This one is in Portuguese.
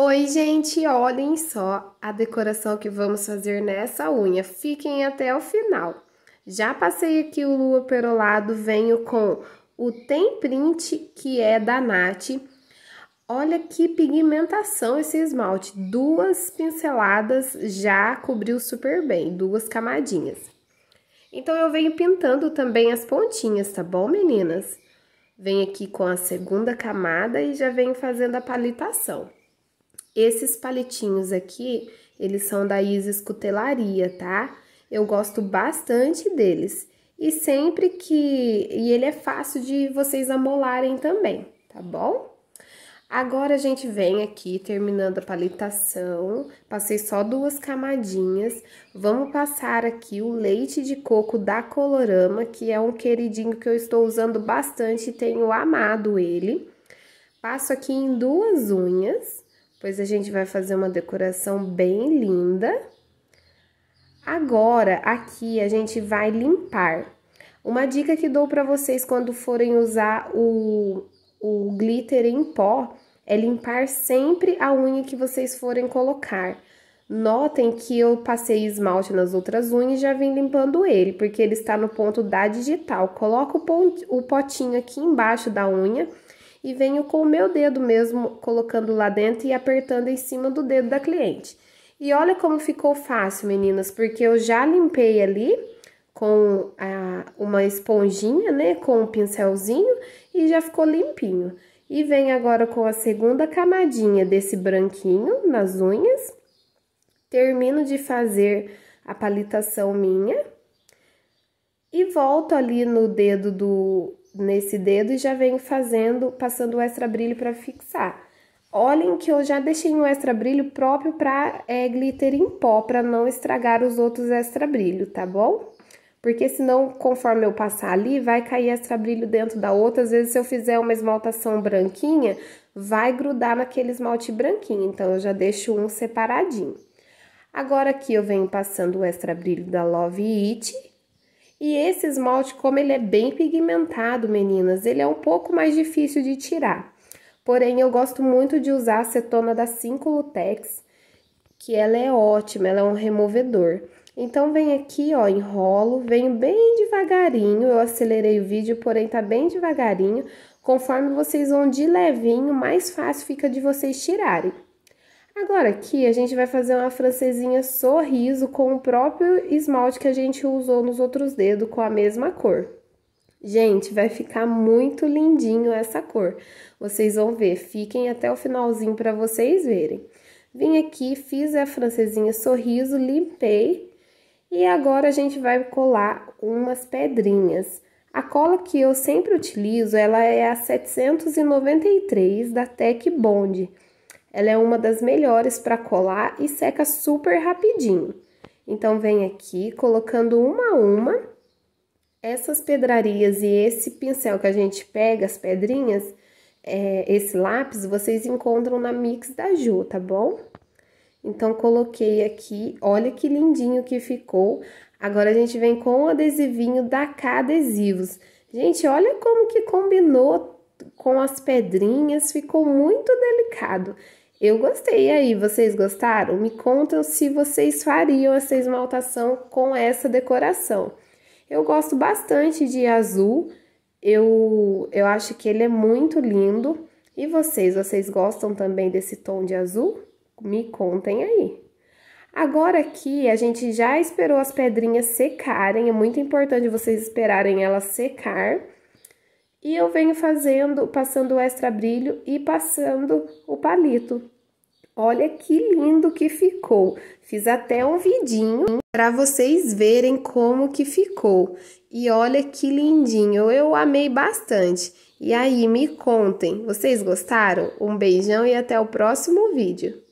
Oi, gente, olhem só a decoração que vamos fazer nessa unha. Fiquem até o final. Já passei aqui o lua perolado, venho com o Tem Print, que é da Nath. Olha que pigmentação esse esmalte. Duas pinceladas já cobriu super bem, duas camadinhas. Então, eu venho pintando também as pontinhas, tá bom, meninas? Venho aqui com a segunda camada e já venho fazendo a palitação. Esses palitinhos aqui, eles são da Isis Cutelaria, tá? Eu gosto bastante deles. E sempre que... E ele é fácil de vocês amolarem também, tá bom? Agora a gente vem aqui terminando a palitação, passei só duas camadinhas. Vamos passar aqui o leite de coco da Colorama, que é um queridinho que eu estou usando bastante e tenho amado ele. Passo aqui em duas unhas pois a gente vai fazer uma decoração bem linda. Agora, aqui a gente vai limpar. Uma dica que dou para vocês quando forem usar o, o glitter em pó é limpar sempre a unha que vocês forem colocar. Notem que eu passei esmalte nas outras unhas e já vim limpando ele, porque ele está no ponto da digital. Coloca o, pont o potinho aqui embaixo da unha e venho com o meu dedo mesmo colocando lá dentro e apertando em cima do dedo da cliente. E olha como ficou fácil, meninas, porque eu já limpei ali com a, uma esponjinha, né, com um pincelzinho e já ficou limpinho. E vem agora com a segunda camadinha desse branquinho nas unhas. Termino de fazer a palitação minha. E volto ali no dedo do, nesse dedo e já venho fazendo, passando o extra brilho para fixar. Olhem que eu já deixei um extra brilho próprio para é, glitter em pó, para não estragar os outros extra brilho, tá bom? Porque senão, conforme eu passar ali, vai cair extra brilho dentro da outra. Às vezes, se eu fizer uma esmaltação branquinha, vai grudar naquele esmalte branquinho. Então, eu já deixo um separadinho. Agora, aqui eu venho passando o extra brilho da Love It e esse esmalte, como ele é bem pigmentado, meninas, ele é um pouco mais difícil de tirar. Porém, eu gosto muito de usar a acetona da 5 Lutex, que ela é ótima, ela é um removedor. Então, vem aqui, ó, enrolo, venho bem devagarinho, eu acelerei o vídeo, porém tá bem devagarinho. Conforme vocês vão de levinho, mais fácil fica de vocês tirarem. Agora aqui a gente vai fazer uma francesinha sorriso com o próprio esmalte que a gente usou nos outros dedos com a mesma cor. Gente, vai ficar muito lindinho essa cor. Vocês vão ver, fiquem até o finalzinho para vocês verem. Vim aqui, fiz a francesinha sorriso, limpei e agora a gente vai colar umas pedrinhas. A cola que eu sempre utilizo, ela é a 793 da Tech Bond. Ela é uma das melhores para colar e seca super rapidinho. Então, vem aqui colocando uma a uma essas pedrarias e esse pincel que a gente pega, as pedrinhas, é, esse lápis, vocês encontram na Mix da Ju, tá bom? Então, coloquei aqui, olha que lindinho que ficou. Agora, a gente vem com o adesivinho da K Adesivos. Gente, olha como que combinou com as pedrinhas, ficou muito delicado. Eu gostei aí, vocês gostaram? Me contam se vocês fariam essa esmaltação com essa decoração. Eu gosto bastante de azul, eu, eu acho que ele é muito lindo. E vocês, vocês gostam também desse tom de azul? Me contem aí. Agora aqui a gente já esperou as pedrinhas secarem, é muito importante vocês esperarem elas secar e eu venho fazendo, passando o extra brilho e passando o palito. Olha que lindo que ficou. Fiz até um vidinho para vocês verem como que ficou. E olha que lindinho, eu amei bastante. E aí, me contem, vocês gostaram? Um beijão e até o próximo vídeo.